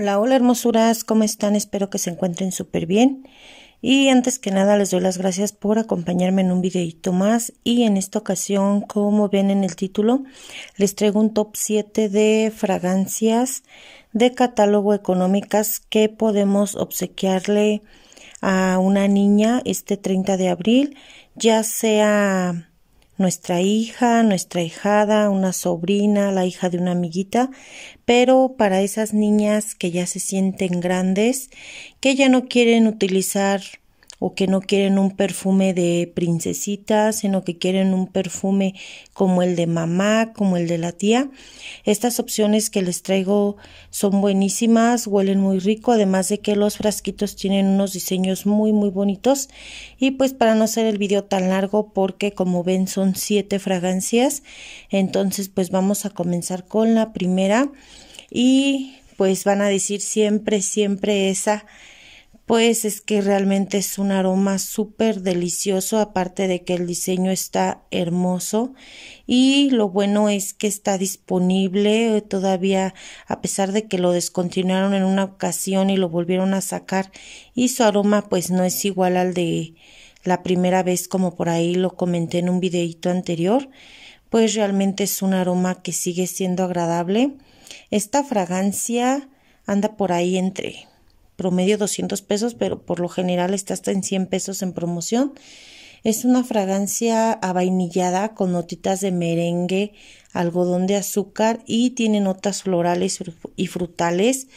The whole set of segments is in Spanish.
Hola, hola hermosuras, ¿cómo están? Espero que se encuentren súper bien. Y antes que nada les doy las gracias por acompañarme en un videito más y en esta ocasión, como ven en el título, les traigo un top 7 de fragancias de catálogo económicas que podemos obsequiarle a una niña este 30 de abril, ya sea nuestra hija, nuestra hijada, una sobrina, la hija de una amiguita, pero para esas niñas que ya se sienten grandes, que ya no quieren utilizar o que no quieren un perfume de princesita, sino que quieren un perfume como el de mamá, como el de la tía. Estas opciones que les traigo son buenísimas, huelen muy rico, además de que los frasquitos tienen unos diseños muy muy bonitos y pues para no hacer el video tan largo porque como ven son siete fragancias, entonces pues vamos a comenzar con la primera y pues van a decir siempre siempre esa pues es que realmente es un aroma súper delicioso, aparte de que el diseño está hermoso y lo bueno es que está disponible eh, todavía, a pesar de que lo descontinuaron en una ocasión y lo volvieron a sacar y su aroma pues no es igual al de la primera vez como por ahí lo comenté en un videito anterior, pues realmente es un aroma que sigue siendo agradable. Esta fragancia anda por ahí entre promedio 200 pesos, pero por lo general está hasta en 100 pesos en promoción. Es una fragancia avainillada con notitas de merengue, algodón de azúcar y tiene notas florales y frutales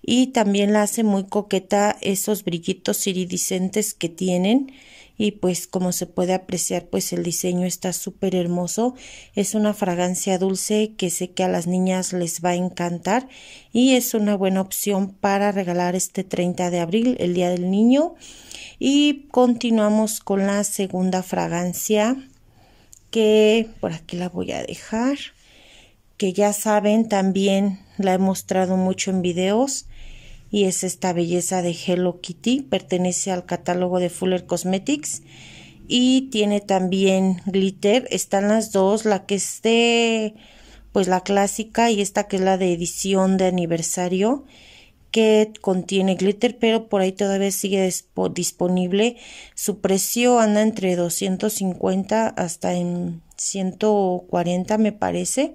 y también la hace muy coqueta esos brillitos iridiscentes que tienen y pues como se puede apreciar pues el diseño está súper hermoso es una fragancia dulce que sé que a las niñas les va a encantar y es una buena opción para regalar este 30 de abril el día del niño y continuamos con la segunda fragancia que por aquí la voy a dejar que ya saben también la he mostrado mucho en videos y es esta belleza de Hello Kitty, pertenece al catálogo de Fuller Cosmetics y tiene también glitter, están las dos, la que es de pues la clásica y esta que es la de edición de aniversario que contiene glitter, pero por ahí todavía sigue disponible. Su precio anda entre 250 hasta en 140 me parece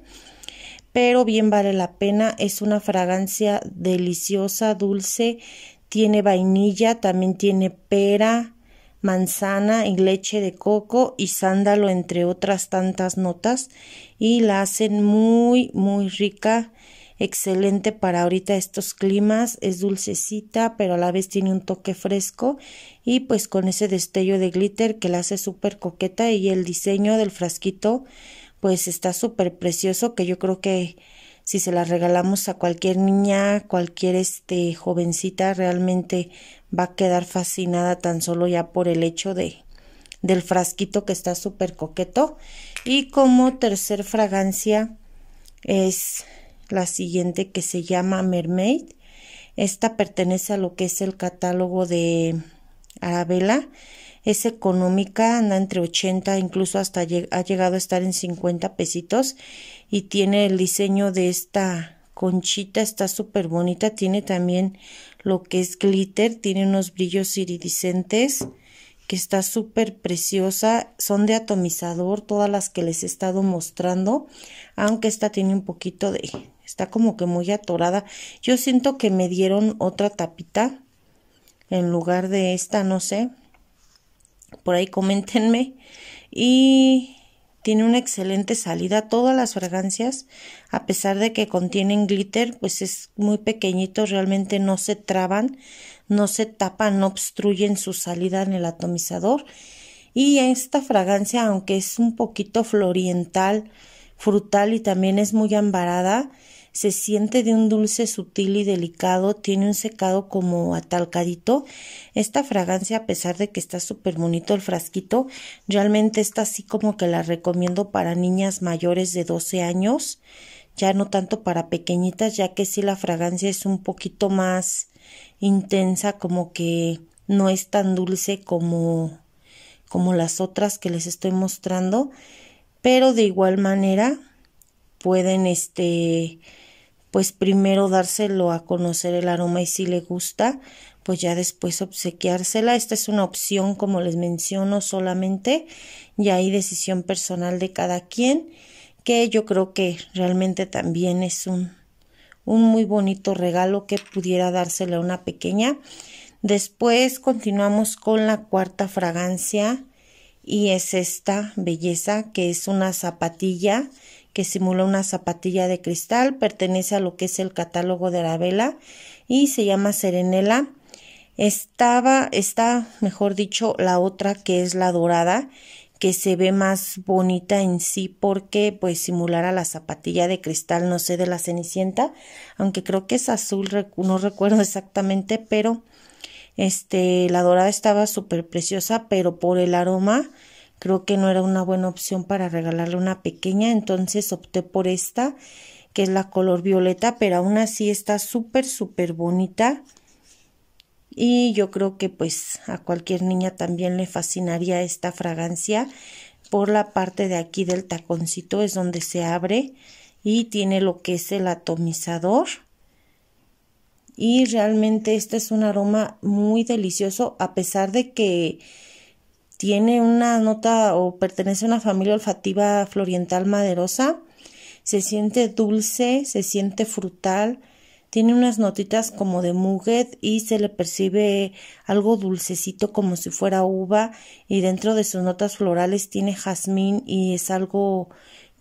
pero bien vale la pena. Es una fragancia deliciosa, dulce, tiene vainilla, también tiene pera, manzana y leche de coco y sándalo, entre otras tantas notas, y la hacen muy, muy rica. Excelente para ahorita estos climas, es dulcecita, pero a la vez tiene un toque fresco y pues con ese destello de glitter que la hace súper coqueta y el diseño del frasquito pues está súper precioso que yo creo que si se la regalamos a cualquier niña, cualquier este jovencita realmente va a quedar fascinada tan solo ya por el hecho de del frasquito que está súper coqueto y como tercer fragancia es la siguiente que se llama Mermaid. Esta pertenece a lo que es el catálogo de a vela es económica, anda entre 80, incluso hasta ha llegado a estar en 50 pesitos y tiene el diseño de esta conchita, está súper bonita, tiene también lo que es glitter, tiene unos brillos iridiscentes que está súper preciosa, son de atomizador todas las que les he estado mostrando, aunque esta tiene un poquito de, está como que muy atorada, yo siento que me dieron otra tapita en lugar de esta, no sé. Por ahí coméntenme. Y tiene una excelente salida. Todas las fragancias, a pesar de que contienen glitter, pues es muy pequeñito, realmente no se traban, no se tapan, no obstruyen su salida en el atomizador. Y esta fragancia, aunque es un poquito floriental, frutal y también es muy ambarada, se siente de un dulce sutil y delicado, tiene un secado como atalcadito. Esta fragancia, a pesar de que está súper bonito el frasquito, realmente está así como que la recomiendo para niñas mayores de 12 años, ya no tanto para pequeñitas, ya que si la fragancia es un poquito más intensa, como que no es tan dulce como como las otras que les estoy mostrando, pero de igual manera pueden este pues primero dárselo a conocer el aroma y si le gusta, pues ya después obsequiársela. Esta es una opción, como les menciono, solamente y hay decisión personal de cada quien, que yo creo que realmente también es un, un muy bonito regalo que pudiera dársela a una pequeña. Después continuamos con la cuarta fragancia y es esta belleza que es una zapatilla que simula una zapatilla de cristal, pertenece a lo que es el catálogo de Arabella. y se llama Serenela. Estaba, está, mejor dicho, la otra que es la dorada, que se ve más bonita en sí porque pues simular a la zapatilla de cristal, no sé, de la Cenicienta, aunque creo que es azul, no recuerdo exactamente, pero este, la dorada estaba súper preciosa, pero por el aroma, creo que no era una buena opción para regalarle una pequeña, entonces opté por esta, que es la color violeta, pero aún así está súper, súper bonita. Y yo creo que pues a cualquier niña también le fascinaría esta fragancia. Por la parte de aquí del taconcito es donde se abre y tiene lo que es el atomizador. Y realmente este es un aroma muy delicioso a pesar de que tiene una nota o pertenece a una familia olfativa floriental maderosa, se siente dulce, se siente frutal, tiene unas notitas como de muguet y se le percibe algo dulcecito como si fuera uva y dentro de sus notas florales tiene jazmín y es algo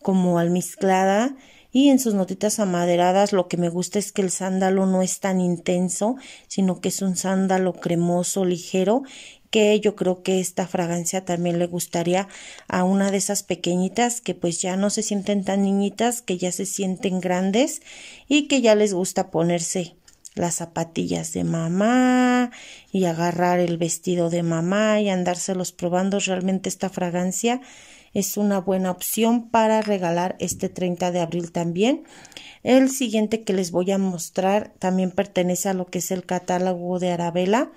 como almizclada y en sus notitas amaderadas lo que me gusta es que el sándalo no es tan intenso, sino que es un sándalo cremoso, ligero, que yo creo que esta fragancia también le gustaría a una de esas pequeñitas que pues ya no se sienten tan niñitas, que ya se sienten grandes y que ya les gusta ponerse las zapatillas de mamá y agarrar el vestido de mamá y andárselos probando realmente esta fragancia es una buena opción para regalar este 30 de abril también. El siguiente que les voy a mostrar también pertenece a lo que es el catálogo de Arabella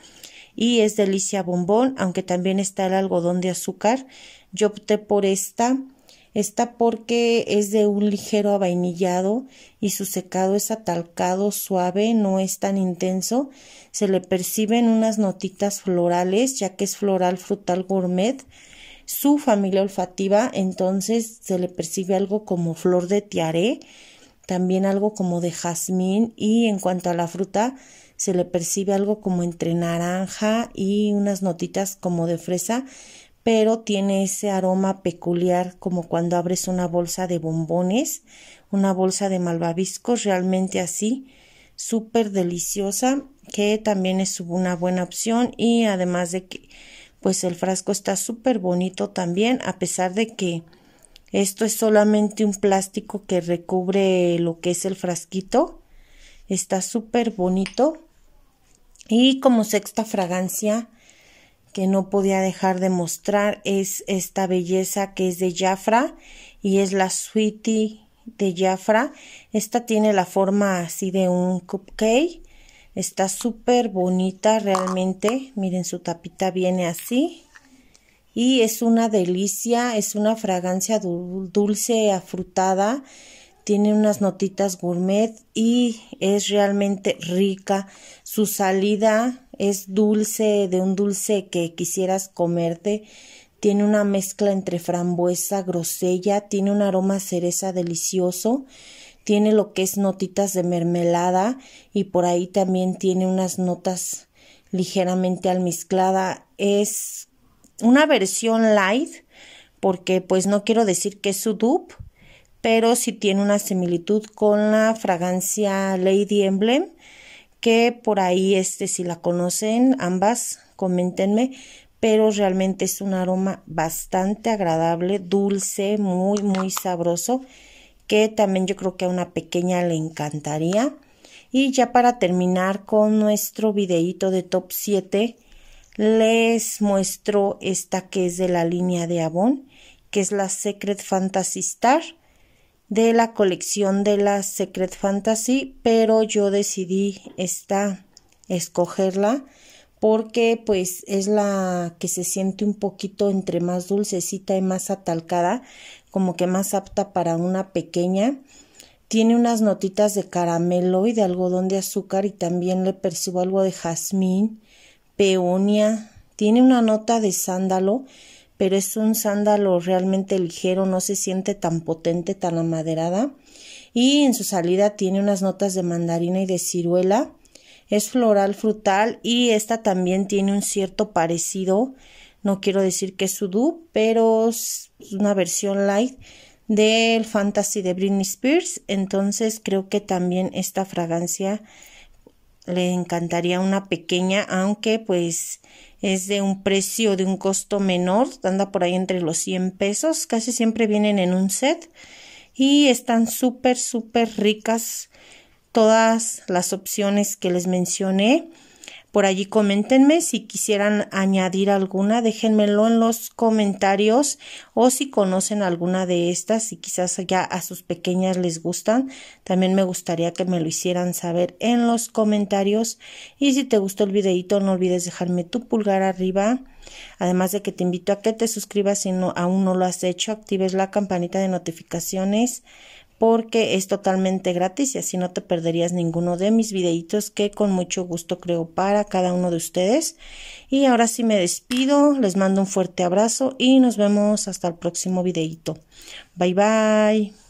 y es delicia bombón, aunque también está el algodón de azúcar. Yo opté por esta. Esta porque es de un ligero avainillado y su secado es atalcado, suave, no es tan intenso. Se le perciben unas notitas florales, ya que es floral frutal gourmet su familia olfativa, entonces se le percibe algo como flor de tiaré, también algo como de jazmín y en cuanto a la fruta se le percibe algo como entre naranja y unas notitas como de fresa, pero tiene ese aroma peculiar como cuando abres una bolsa de bombones, una bolsa de malvaviscos, realmente así, súper deliciosa, que también es una buena opción y además de que pues el frasco está súper bonito también, a pesar de que esto es solamente un plástico que recubre lo que es el frasquito. Está súper bonito. Y como sexta fragancia que no podía dejar de mostrar es esta belleza que es de Jafra y es la Sweetie de Jafra. Esta tiene la forma así de un cupcake Está súper bonita realmente. Miren, su tapita viene así. Y es una delicia, es una fragancia dulce, afrutada. Tiene unas notitas gourmet y es realmente rica. Su salida es dulce, de un dulce que quisieras comerte. Tiene una mezcla entre frambuesa, grosella, tiene un aroma cereza delicioso tiene lo que es notitas de mermelada y por ahí también tiene unas notas ligeramente almizclada. Es una versión light porque pues no quiero decir que es su dupe, pero sí tiene una similitud con la fragancia Lady Emblem que por ahí este si la conocen ambas coméntenme pero realmente es un aroma bastante agradable, dulce, muy muy sabroso que también yo creo que a una pequeña le encantaría. Y ya para terminar con nuestro videíto de top 7, les muestro esta que es de la línea de Avon, que es la Secret Fantasy Star de la colección de la Secret Fantasy, pero yo decidí esta escogerla porque pues es la que se siente un poquito entre más dulcecita y más atalcada como que más apta para una pequeña. Tiene unas notitas de caramelo y de algodón de azúcar y también le percibo algo de jazmín, peonia. Tiene una nota de sándalo, pero es un sándalo realmente ligero, no se siente tan potente, tan amaderada. Y en su salida tiene unas notas de mandarina y de ciruela. Es floral frutal y esta también tiene un cierto parecido no quiero decir que es sudo, pero es una versión light del Fantasy de Britney Spears, entonces creo que también esta fragancia le encantaría una pequeña, aunque pues es de un precio, de un costo menor, anda por ahí entre los 100 pesos, casi siempre vienen en un set y están súper, súper ricas todas las opciones que les mencioné. Por allí coméntenme si quisieran añadir alguna, déjenmelo en los comentarios o si conocen alguna de estas, y quizás ya a sus pequeñas les gustan, también me gustaría que me lo hicieran saber en los comentarios. Y si te gustó el videito, no olvides dejarme tu pulgar arriba. Además de que te invito a que te suscribas si no, aún no lo has hecho, actives la campanita de notificaciones porque es totalmente gratis y así no te perderías ninguno de mis videitos que con mucho gusto creo para cada uno de ustedes. Y ahora sí me despido, les mando un fuerte abrazo y nos vemos hasta el próximo videito. Bye bye.